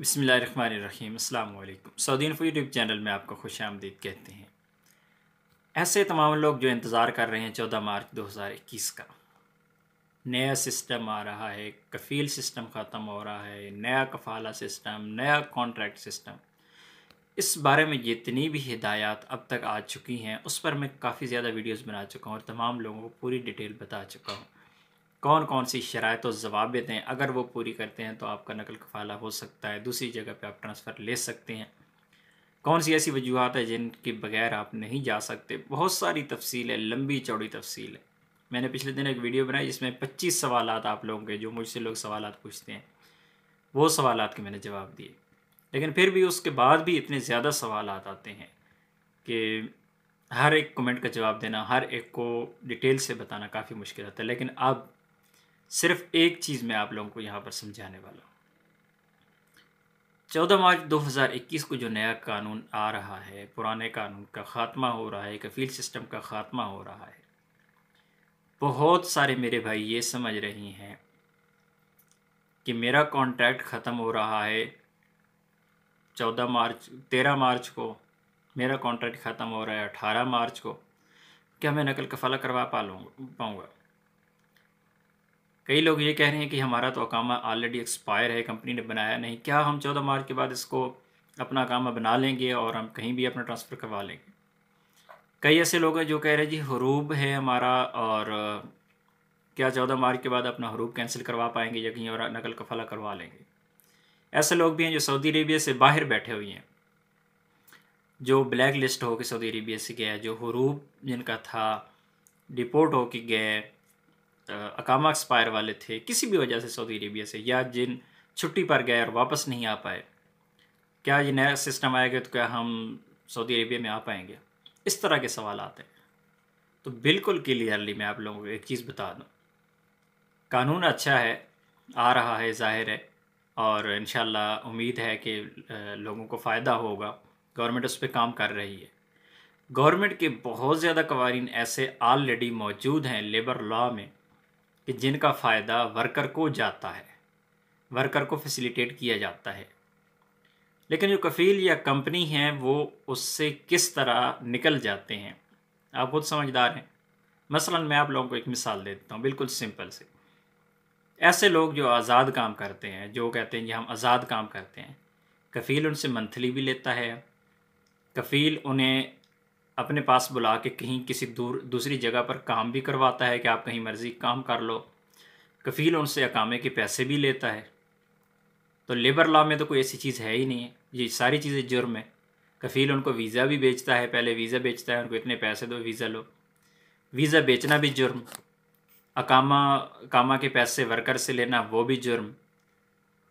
बसमीम अल्लाम Saudi info YouTube channel में आपका खुश आमदीद कहते हैं ऐसे तमाम लोग जो इंतज़ार कर रहे हैं चौदह मार्च 2021 का नया सिस्टम आ रहा है कफ़ील सिस्टम ख़त्म हो रहा है नया कफाला सिस्टम नया कॉन्ट्रैक्ट सिस्टम इस बारे में जितनी भी हिदायत अब तक आ चुकी हैं उस पर मैं काफ़ी ज़्यादा वीडियोज़ बना चुका हूँ और तमाम लोगों को पूरी डिटेल बता चुका हूँ कौन कौन सी शरात जवाब हैं अगर वो पूरी करते हैं तो आपका नकल कफाला हो सकता है दूसरी जगह पे आप ट्रांसफ़र ले सकते हैं कौन सी ऐसी वजूहत है जिनके बगैर आप नहीं जा सकते बहुत सारी तफसील है लंबी चौड़ी तफसील है मैंने पिछले दिन एक वीडियो बनाई जिसमें पच्चीस सवाल आप लोगों के जो मुझसे लोग सवाल पूछते हैं वो सवाल के मैंने जवाब दिए लेकिन फिर भी उसके बाद भी इतने ज़्यादा सवाल आते हैं कि हर एक कमेंट का जवाब देना हर एक को डिटेल से बताना काफ़ी मुश्किल होता है लेकिन अब सिर्फ एक चीज़ मैं आप लोगों को यहाँ पर समझाने वाला हूँ चौदह मार्च 2021 को जो नया कानून आ रहा है पुराने कानून का ख़ात्मा हो रहा है कफील सिस्टम का ख़ात्मा हो रहा है बहुत सारे मेरे भाई ये समझ रही हैं कि मेरा कॉन्ट्रैक्ट ख़त्म हो रहा है चौदह मार्च तेरह मार्च को मेरा कॉन्ट्रैक्ट ख़त्म हो रहा है अठारह मार्च को क्या मैं नकल कफाला करवा पा लूँगा पाऊँगा कई लोग ये कह रहे हैं कि हमारा तो अकामा ऑलरेडी एक्सपायर है कंपनी ने बनाया नहीं क्या हम चौदह मार्च के बाद इसको अपना अकामा बना लेंगे और हम कहीं भी अपना ट्रांसफ़र करवा लेंगे कई ऐसे लोग हैं जो कह रहे हैं जी हरूब है हमारा और क्या चौदह मार्च के बाद अपना हरूब कैंसिल करवा पाएंगे या कहीं और नकल कफला करवा लेंगे ऐसे लोग भी हैं जो सऊदी अरेबिया से बाहर बैठे हुए हैं जो ब्लैक लिस्ट होकर सऊदी अरेबिया से गया जो हरूब जिनका था डिपोर्ट होके गए अकामा एक्सपायर वाले थे किसी भी वजह से सऊदी अरेबिया से या जिन छुट्टी पर गए और वापस नहीं आ पाए क्या ये नया सिस्टम आएगा तो क्या हम सऊदी अरेबिया में आ पाएंगे इस तरह के सवाल आते हैं तो बिल्कुल क्लियरली मैं आप लोगों को एक चीज़ बता दूँ कानून अच्छा है आ रहा है ज़ाहिर है और इन उम्मीद है कि लोगों को फ़ायदा होगा गवर्नमेंट उस पर काम कर रही है गवर्नमेंट के बहुत ज़्यादा कवानीन ऐसे ऑलरेडी मौजूद हैं लेबर लॉ में कि जिनका फ़ायदा वर्कर को जाता है वर्कर को फैसिलिटेट किया जाता है लेकिन जो कफ़ील या कंपनी हैं वो उससे किस तरह निकल जाते हैं आप खुद समझदार हैं मसलन मैं आप लोगों को एक मिसाल दे देता हूँ बिल्कुल सिंपल से ऐसे लोग जो आज़ाद काम करते हैं जो कहते हैं कि हम आज़ाद काम करते हैं कफ़ील उनसे मंथली भी लेता है कफ़ील उन्हें अपने पास बुला के कहीं किसी दूर दूसरी जगह पर काम भी करवाता है कि आप कहीं मर्ज़ी काम कर लो कफ़ील उनसे अकामे के पैसे भी लेता है तो लेबर लॉ में तो कोई ऐसी चीज़ है ही नहीं है ये सारी चीज़ें जुर्म है कफ़ील उनको वीज़ा भी बेचता है पहले वीज़ा बेचता है उनको इतने पैसे दो वीज़ा लो वीज़ा बेचना भी जुर्म अकामा अकामा के पैसे वर्कर से लेना वो भी जुर्म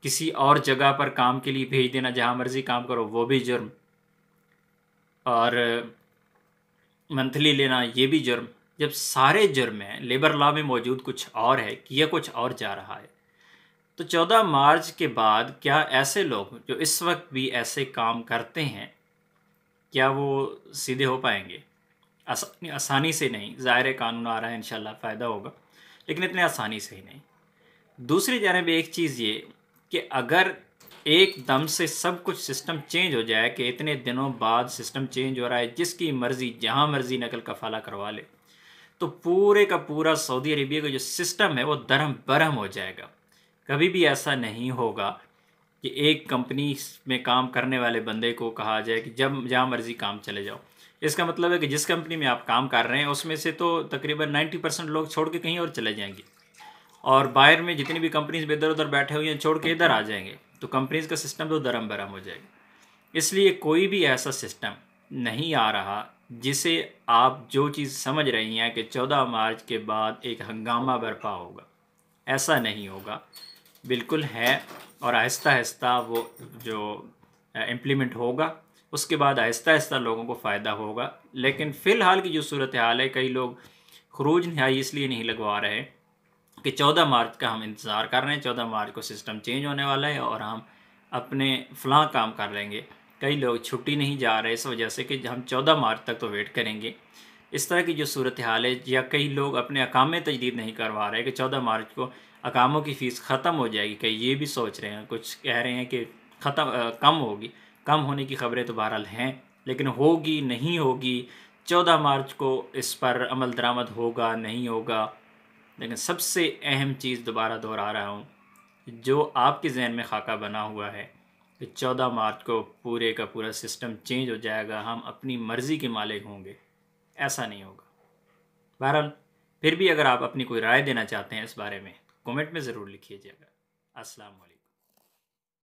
किसी और जगह पर काम के लिए भेज देना जहाँ मर्ज़ी काम करो वो भी जुर्म और मंथली लेना ये भी जुर्म जब सारे जुर्म हैं लेबर लॉ में मौजूद कुछ और है किया कुछ और जा रहा है तो 14 मार्च के बाद क्या ऐसे लोग जो इस वक्त भी ऐसे काम करते हैं क्या वो सीधे हो पाएंगे आसानी आसानी से नहीं ज़ाहिर कानून आ रहा है इन फ़ायदा होगा लेकिन इतने आसानी से ही नहीं दूसरी जानब एक चीज़ ये कि अगर एकदम से सब कुछ सिस्टम चेंज हो जाए कि इतने दिनों बाद सिस्टम चेंज हो रहा है जिसकी मर्ज़ी जहाँ मर्ज़ी नकल का फाला करवा ले तो पूरे का पूरा सऊदी अरेबिया का जो सिस्टम है वो धर्म बरहम हो जाएगा कभी भी ऐसा नहीं होगा कि एक कंपनी में काम करने वाले बंदे को कहा जाए कि जब जहाँ मर्ज़ी काम चले जाओ इसका मतलब है कि जिस कंपनी में आप काम कर रहे हैं उसमें से तो तकरीबन नाइन्टी परसेंट लोग छोड़ के कहीं और चले जाएंगे और बाहर में जितनी भी कंपनीज इधर उधर बैठे हुए हैं छोड़ के इधर आ जाएंगे तो कंपनीज का सिस्टम तो दरम बरम हो जाएगा इसलिए कोई भी ऐसा सिस्टम नहीं आ रहा जिसे आप जो चीज़ समझ रही हैं कि 14 मार्च के बाद एक हंगामा बरपा होगा ऐसा नहीं होगा बिल्कुल है और आहिस्ता आहिस्ता वो जो इम्प्लीमेंट होगा उसके बाद आहिस्ता आहिस्ता लोगों को फ़ायदा होगा लेकिन फ़िलहाल की जो सूरत हाल है कई लोग खरूज नहाई इसलिए नहीं लगवा रहे कि 14 मार्च का हम इंतज़ार कर रहे हैं 14 मार्च को सिस्टम चेंज होने वाला है और हम अपने फ़लाँ काम कर लेंगे कई लोग छुट्टी नहीं जा रहे इस वजह से कि हम 14 मार्च तक तो वेट करेंगे इस तरह की जो सूरत हाल है या कई लोग अपने अकामे तजदीद नहीं करवा रहे कि चौदह मार्च को अकामों की फ़ीस ख़त्म हो जाएगी कई ये भी सोच रहे हैं कुछ कह रहे हैं कि ख़त्म कम होगी कम होने की खबरें तो बहरहाल हैं लेकिन होगी नहीं होगी चौदह मार्च को इस पर अमल दरामद होगा नहीं होगा लेकिन सबसे अहम चीज़ दोबारा दोहरा रहा हूँ जो आपके जहन में खाका बना हुआ है कि चौदह मार्च को पूरे का पूरा सिस्टम चेंज हो जाएगा हम अपनी मर्ज़ी के मालिक होंगे ऐसा नहीं होगा बहरहाल फिर भी अगर आप अपनी कोई राय देना चाहते हैं इस बारे में कमेंट में ज़रूर लिखिएगा असल